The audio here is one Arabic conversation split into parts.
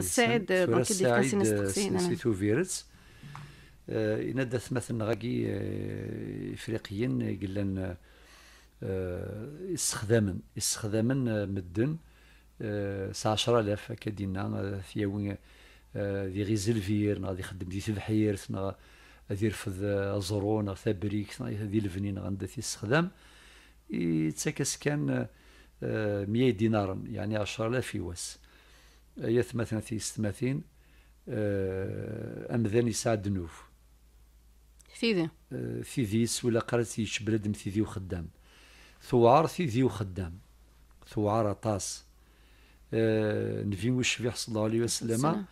سيني سعيد نعم. سيتو فيرتس ينادى آه، مثلا غاكي آه، افريقيين آه، قلنا استخداما استخداما مدن سا 10000 هكا دينا ثياوي ذي يخدم دي تبحيرت غادي يرفض زرو ثابريك ذي الفني نغ استخدام يتساكس كان دينار يعني 10000 يواس ايا في ثيس ثماثين امذان آه، يسعى دنوف في ثيديس آه، ولا قرات يشبلد من ثيدي وخدام ثوعر ثيدي وخدام ثوعر طاس آه، نفي وشبيح صلى الله عليه وسلم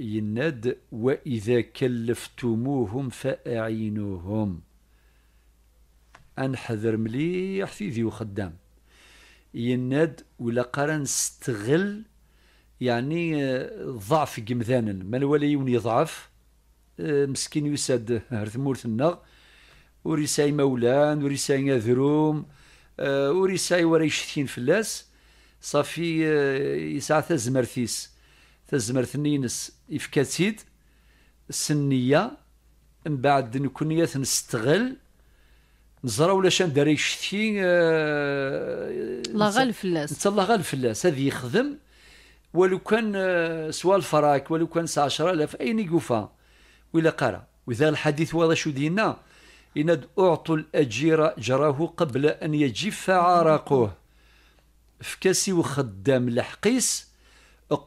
يناد واذا كلفتموهم فاعينوهم انحذر مليح في ذي وخدام يناد ولا قرا يعني آه، ضعف قمذانا من ولا يوني ضعف آه، مسكين يساد ثمورث النغ وريساي مولان وريساي ذروم آه، وريساي وريشتين فلاس صافي يسعى تزمرثيس تزمرثنينس إفكاتيد يفكاتيد السنية من بعد نكونية نستغل نزرا ولا شان داري شتي لا فلاس نتا غالب فلاس هذه يخدم ولو كان آه، سوا الفراك ولو كان 10000 اين يقفا ولا قرا واذا الحديث واضح شو دينا إن أعطوا الأجير جراه قبل أن يجف عرقه فكاسي وخدام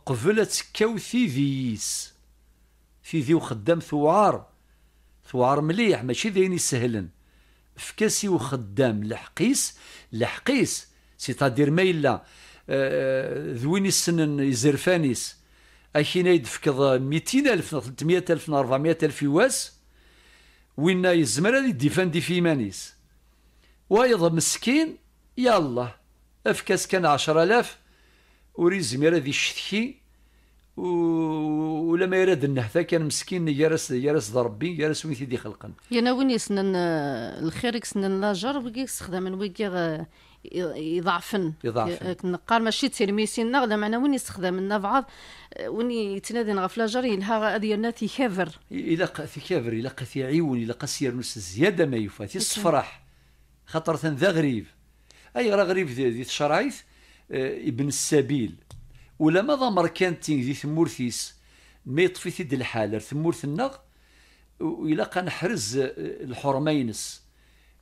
قفلت كوثي ذيس في ذي وخدام ثوار ثوار مليح ماشي ذيني يسهلن فكاسي وخدام لحقيس لحقيس سيتادير ما إلا ذوين آه، آه، السنن يزرفانيس اكينا يدفكض ميتين الف 300 الف 400 الف يواس وين يزمر هذه دي في مانيس وايضا مسكين يلا افكاس كان عشر 10000 وري زمير هذه الشتكي ولما يراد النهثا كان مسكين يرس يرس ضربي يرس وين سيدي خلقا. يا يعني وين يسنن آه، الخير يسنن لاجر ويستخدم من ويكي يضعفن يضعفن النقار ماشي تيرميسينا غدا معنا وين يستخدم لنا بعض وين يتنادي غا فلاجر يلها ديالنا تيكافر كافر الى الا عيون الى سير نص زياده ما يوفى الصفراح خاطر ذا غريب اي راه غريب ذي الشرايث آه، ابن السبيل ولا ما ضمر تين ذي ثمورثيس ما يطفي ثد الحال ثمورث النغ وإلا نحرز آه، الحرمينس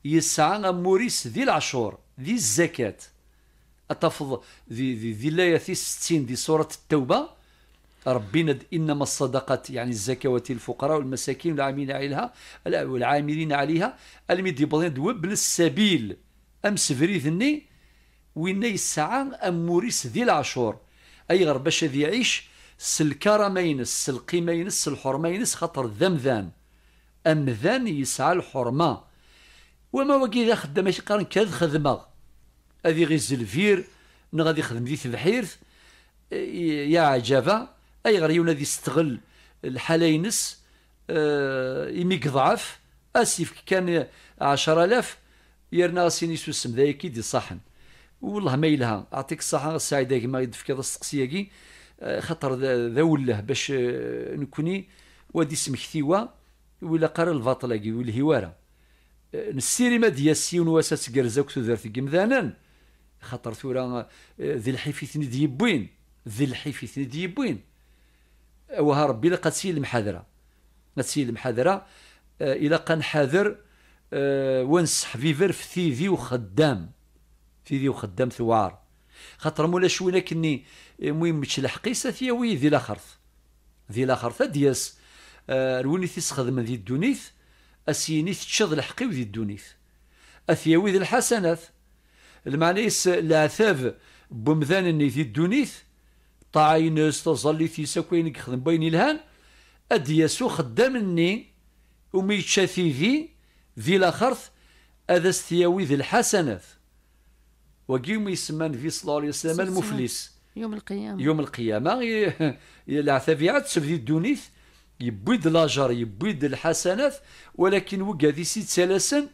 يسعى موريس ذي العشور ذي الزكاة أتفض ذي, ذي, ذي الآية ستين ذي سورة التوبة ربنا إنما الصدقات يعني الزكاة الفقراء والمساكين والعاملين عليها والعاملين عليها المدي بضين وابن السبيل أم سفري ذني وين يسعى أم موريس ذي العشور أي غير باش ذي يعيش سلكارة ما ينس سلقي ينس الحر ينس خطر ذمذان ذان يسعى الحرمة وما وكي إذا خدم قرن كذ خدمه هذه غير الزلفير من غادي يخدم دي البحيرث إيه، يا عجبة أي يونا غادي يستغل الحالة ينس اه يميك ضعف أسيف كان عشر ألاف يرنا غاسين يسوس ذا يكيد صحن والله ما يلها أعطيك الصحة السعيدة كما يدفك هذا السقسياكي إيه، خاطر ذا وله باش إيه، نكوني وادي سمحتيوا ولا قرا الباطلاكي والهواره نسيري ما ديال السيون واساس كرزاك تودرت ذانان خاطر ثورا آه، ذي الحفيثني ديبوين ذي الحفيثني بوين وها ربي لقد سيل المحاذره نتسيل المحاذره آه، الى حاذر آه، ونسح فيفر في ثيذي وخدام ثيذي وخدام ثوار خاطر مولا شوينا كني المهم مش الحقيسه ثياوي ذي لاخرث ذي لاخرث دياس روني من ذي الدونيث اسيني تشض الحقي وذي الدونيث أثيوي ذي الحسنات المعنيس العثاب بمذان اني في الدونيث طاعين تظلي في سكوين يخدم بين الهان اد يسو خدام اني ومي في في ذي لاخرث هذا استياوي ذي الحسنات وقيم يسمان في صلى الله عليه وسلم المفلس يوم القيامة يوم القيامة العثابيات في الدونيث يبيد لاجر يبيد الحسنات ولكن وقع ذي سيد سلاسن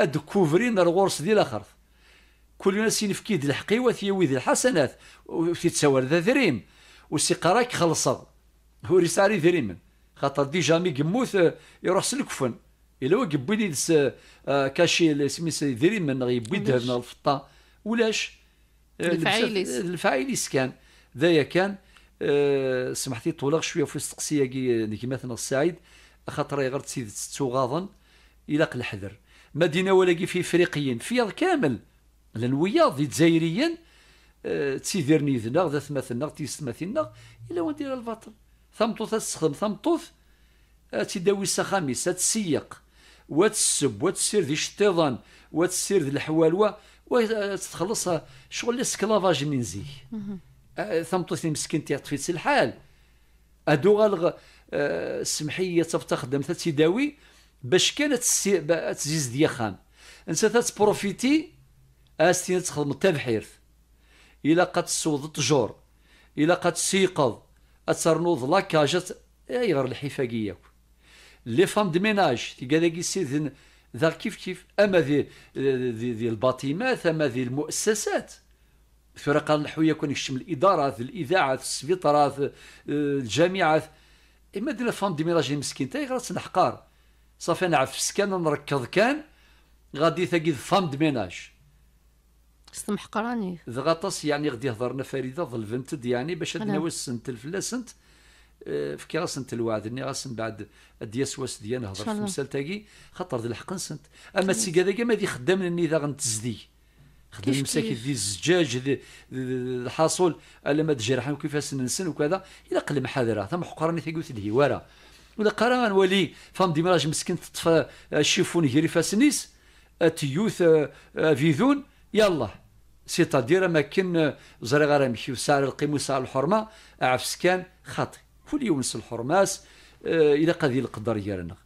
اد كوفرين الغرس ديال لاخرث كل ناس ينفكي ذي الحقي وثيوي ذي الحسنات تسوار ذا ذريم وسي قراك هو رساري ذريم خاطر دي جامي قموث آه، يروح سلكفن الا هو يبوي آه، آه، كاشي سميس ذريم من يبوي ذهب الفطه ولاش الفعيليس الفعيليس كان ذايا كان سمحتي طولغ شويه في السقسيه كي مثلا السعيد خاطر غير تسيد ستو غاضن يلاق الحذر مدينه ولاقي في افريقيين فيض كامل لان وياض الجزائريين آه، تيديرني ذنا ذا ثماثنا تيستماثلنا الا وندير الباطل ثمطوث تستخدم ثمطوث آه، تيداوي السخاميس تسيق وتسب وتسير ذي الشطيضان وتسير ذي الحوالوه وتتخلص آه، شغل الاسكلافاج النينزي ثمطوث مسكين تيطفي الحال ادوغ غالغ السمحيه تفتخدم تتداوي باش كانت تزيز ديخام انت تتبروفيتي اسين تخدم التبحير الا قد تسوض الطجور الا قد تسيقظ اترنوض لاكاجات اي غير الحفاقيه لي فام دي ميناج تلقى لك سيدن ذا كيف كيف اما ذي ذي, ذي الباطيمات اما ذي المؤسسات فرق النحوية كون يشمل الادارات الاذاعات السبيطارات الجامعات اما دير فام دي ميناج مسكين تاي غير تنحقار صافي نعفس كان نركض كان غادي تلقى فام دي ميناج سمحقراني زغطس يعني غادي يهضرنا فريده ظل بنتد يعني باش هاد نواس سنت فلاسنت آه، فكي سنت الوعد اني غاسن بعد الدياس واس ديال نهضر في المسال تاقي خاطر د الحق نسنت اما السيك هذاك ما دي خدام لاني اذا غنتزدي خدام مساكي ديال الزجاج دي الحاصول الا ما تجرح وكيفاش نسن وكذا الا قلم حذره ثم حقراني تيقول الهواره ولا قرا نولي فام دي مراج مسكين تطفى آه، الشيفون هيري فاسنيس تيوث آه، فيذون يلاه سيتادير ما كان زري غير مشي وسعر القيم وسعر الحرمه عفسكان خاطي خاطي يوم يونس الحرماس آه، الى قد القدر يالنا